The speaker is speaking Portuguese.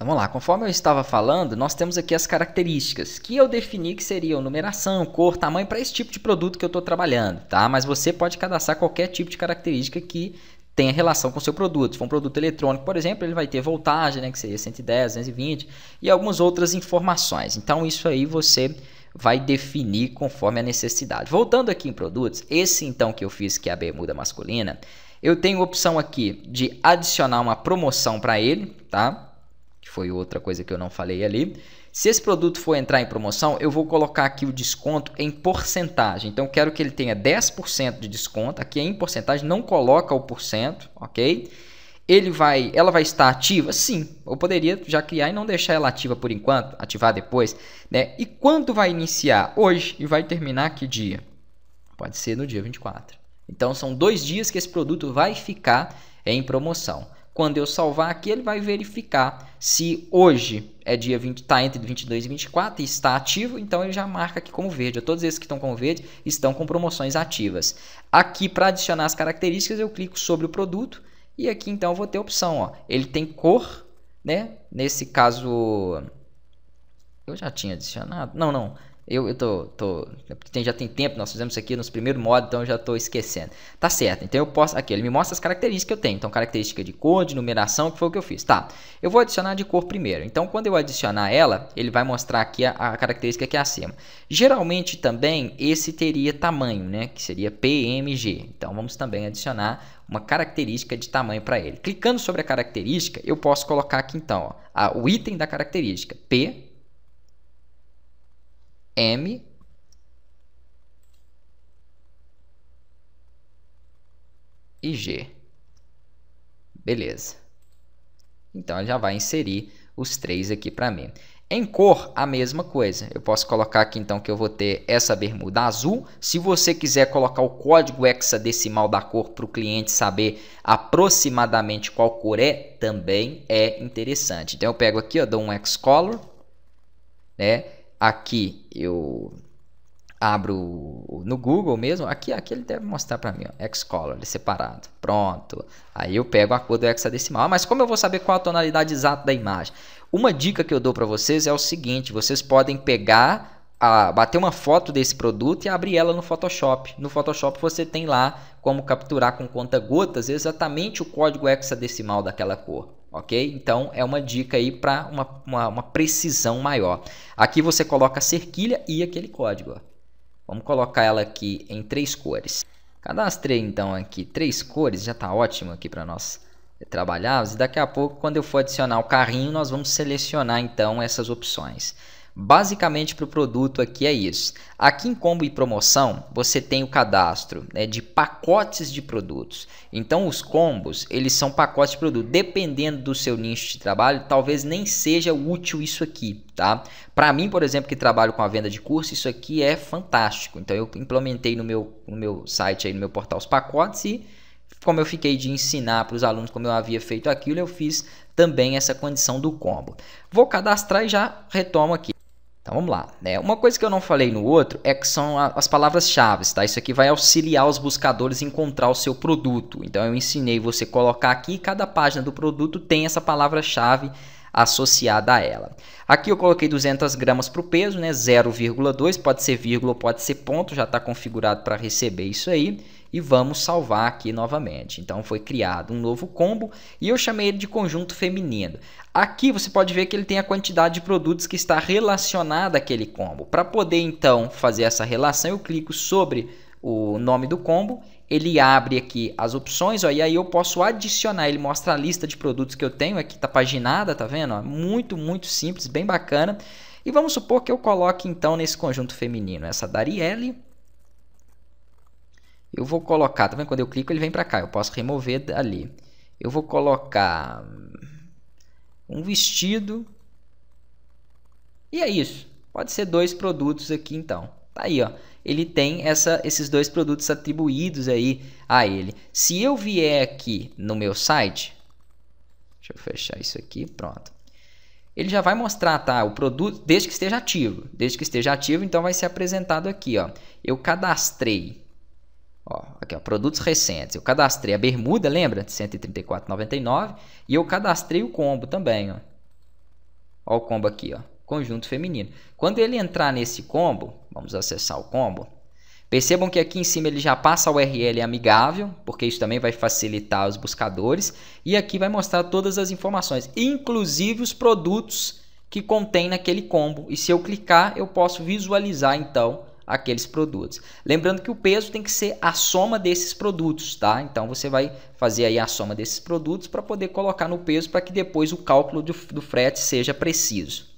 Então vamos lá, conforme eu estava falando, nós temos aqui as características que eu defini que seriam numeração, cor, tamanho para esse tipo de produto que eu estou trabalhando, tá? Mas você pode cadastrar qualquer tipo de característica que tenha relação com o seu produto. Se for um produto eletrônico, por exemplo, ele vai ter voltagem, né, que seria 110, 220 e algumas outras informações. Então isso aí você vai definir conforme a necessidade. Voltando aqui em produtos, esse então que eu fiz que é a bermuda masculina, eu tenho opção aqui de adicionar uma promoção para ele, tá? que foi outra coisa que eu não falei ali. Se esse produto for entrar em promoção, eu vou colocar aqui o desconto em porcentagem. Então, quero que ele tenha 10% de desconto. Aqui é em porcentagem, não coloca o porcento, ok? Ele vai, ela vai estar ativa? Sim. Eu poderia já criar e não deixar ela ativa por enquanto, ativar depois, né? E quando vai iniciar? Hoje e vai terminar que dia? Pode ser no dia 24. Então, são dois dias que esse produto vai ficar em promoção. Quando eu salvar aqui, ele vai verificar se hoje é dia 20, está entre 22 e 24 e está ativo, então ele já marca aqui como verde. Todos esses que estão com verde estão com promoções ativas. Aqui para adicionar as características, eu clico sobre o produto e aqui então eu vou ter a opção, ó. Ele tem cor, né? Nesse caso eu já tinha adicionado. Não, não. Eu, eu tô, tô. já tem tempo, nós fizemos isso aqui nos primeiros modos, então eu já estou esquecendo. Tá certo, então eu posso. Aqui, ele me mostra as características que eu tenho. Então, característica de cor, de numeração, que foi o que eu fiz. Tá, eu vou adicionar de cor primeiro. Então, quando eu adicionar ela, ele vai mostrar aqui a, a característica que é acima. Geralmente também esse teria tamanho, né? Que seria PMG. Então, vamos também adicionar uma característica de tamanho para ele. Clicando sobre a característica, eu posso colocar aqui então ó, a, o item da característica, P M e G. Beleza. Então já vai inserir os três aqui para mim. Em cor, a mesma coisa. Eu posso colocar aqui então que eu vou ter essa bermuda azul. Se você quiser colocar o código hexadecimal da cor para o cliente saber aproximadamente qual cor é, também é interessante. Então eu pego aqui, ó, dou um color, né? Aqui eu abro no Google mesmo, aqui, aqui ele deve mostrar para mim, ó, Xcolor, separado, pronto. Aí eu pego a cor do hexadecimal, ah, mas como eu vou saber qual a tonalidade exata da imagem? Uma dica que eu dou para vocês é o seguinte, vocês podem pegar a bater uma foto desse produto e abrir ela no Photoshop. No Photoshop você tem lá como capturar com conta gotas exatamente o código hexadecimal daquela cor. Ok? Então é uma dica aí para uma, uma, uma, precisão maior. Aqui você coloca a cerquilha e aquele código. Vamos colocar ela aqui em três cores. Cadastrei então aqui três cores, já está ótimo aqui para nós trabalharmos. E daqui a pouco, quando eu for adicionar o carrinho, nós vamos selecionar então essas opções. Basicamente para o produto aqui é isso. Aqui em combo e promoção você tem o cadastro né, de pacotes de produtos. Então os combos eles são pacotes de produto. Dependendo do seu nicho de trabalho, talvez nem seja útil isso aqui, tá? Para mim, por exemplo, que trabalho com a venda de curso, isso aqui é fantástico. Então eu implementei no meu, no meu site aí no meu portal os pacotes e como eu fiquei de ensinar para os alunos como eu havia feito aquilo, eu fiz também essa condição do combo. Vou cadastrar e já retomo aqui. Então vamos lá. Né? Uma coisa que eu não falei no outro é que são as palavras-chave. Tá? Isso aqui vai auxiliar os buscadores a encontrar o seu produto. Então eu ensinei você colocar aqui, cada página do produto tem essa palavra-chave associada a ela. Aqui eu coloquei 200 gramas para o peso, né? 0,2, pode ser vírgula, pode ser ponto, já está configurado para receber isso aí. E vamos salvar aqui novamente. Então foi criado um novo combo e eu chamei ele de conjunto feminino. Aqui você pode ver que ele tem a quantidade de produtos que está relacionada àquele combo. Para poder então fazer essa relação, eu clico sobre o nome do combo ele abre aqui as opções, ó, e aí eu posso adicionar, ele mostra a lista de produtos que eu tenho, aqui tá paginada, tá vendo? Ó, muito, muito simples, bem bacana. E vamos supor que eu coloque então nesse conjunto feminino essa Darielle. Eu vou colocar, tá vendo? Quando eu clico ele vem para cá, eu posso remover dali. Eu vou colocar um vestido. E é isso. Pode ser dois produtos aqui então. Tá aí, ó. Ele tem essa, esses dois produtos atribuídos aí a ele. Se eu vier aqui no meu site, deixa eu fechar isso aqui, pronto. Ele já vai mostrar, tá, o produto, desde que esteja ativo. Desde que esteja ativo, então vai ser apresentado aqui, ó. Eu cadastrei Ó, aqui, ó, produtos recentes. Eu cadastrei a bermuda, lembra? De 134,99. E eu cadastrei o combo também, ó. Ó o combo aqui, ó. Conjunto feminino. Quando ele entrar nesse combo, Vamos acessar o combo. Percebam que aqui em cima ele já passa a URL amigável, porque isso também vai facilitar os buscadores. E aqui vai mostrar todas as informações, inclusive os produtos que contém naquele combo. E se eu clicar, eu posso visualizar então aqueles produtos. Lembrando que o peso tem que ser a soma desses produtos, tá? Então você vai fazer aí a soma desses produtos para poder colocar no peso para que depois o cálculo do, do frete seja preciso.